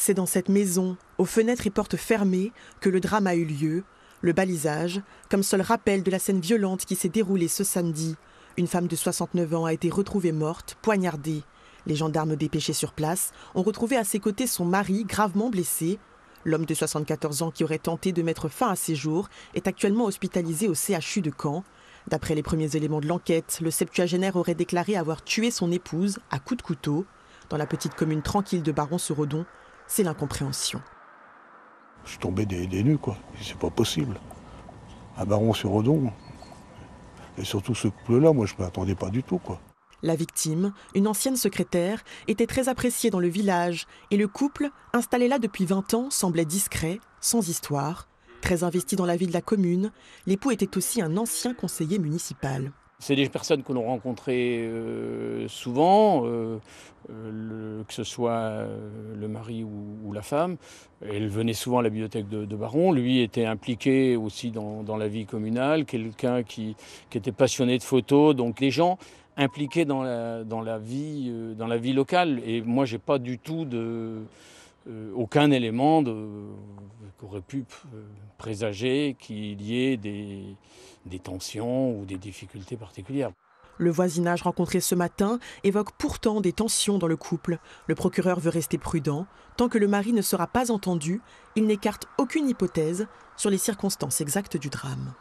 C'est dans cette maison, aux fenêtres et portes fermées, que le drame a eu lieu, le balisage, comme seul rappel de la scène violente qui s'est déroulée ce samedi. Une femme de 69 ans a été retrouvée morte, poignardée. Les gendarmes dépêchés sur place ont retrouvé à ses côtés son mari gravement blessé. L'homme de 74 ans qui aurait tenté de mettre fin à ses jours est actuellement hospitalisé au CHU de Caen. D'après les premiers éléments de l'enquête, le septuagénaire aurait déclaré avoir tué son épouse à coups de couteau dans la petite commune tranquille de baron sur c'est l'incompréhension. Je suis tombé des, nues, quoi. C'est pas possible. Un baron sur Odon. Et surtout ce couple-là, moi, je ne m'attendais pas du tout, quoi. La victime, une ancienne secrétaire, était très appréciée dans le village et le couple, installé là depuis 20 ans, semblait discret, sans histoire. Très investi dans la vie de la commune, l'époux était aussi un ancien conseiller municipal. C'est des personnes que l'on rencontrait euh, souvent, euh, que ce soit euh, le mari ou, la femme. Elle venait souvent à la bibliothèque de, Baron. Lui était impliqué aussi dans, la vie communale, quelqu'un qui, était passionné de photos. Donc les gens impliqués dans la, dans la, vie, dans la vie locale. Et moi, j'ai pas du tout de euh, aucun élément euh, aurait pu euh, présager qu'il y ait des tensions ou des difficultés particulières. Le voisinage rencontré ce matin évoque pourtant des tensions dans le couple. Le procureur veut rester prudent. Tant que le mari ne sera pas entendu, il n'écarte aucune hypothèse sur les circonstances exactes du drame.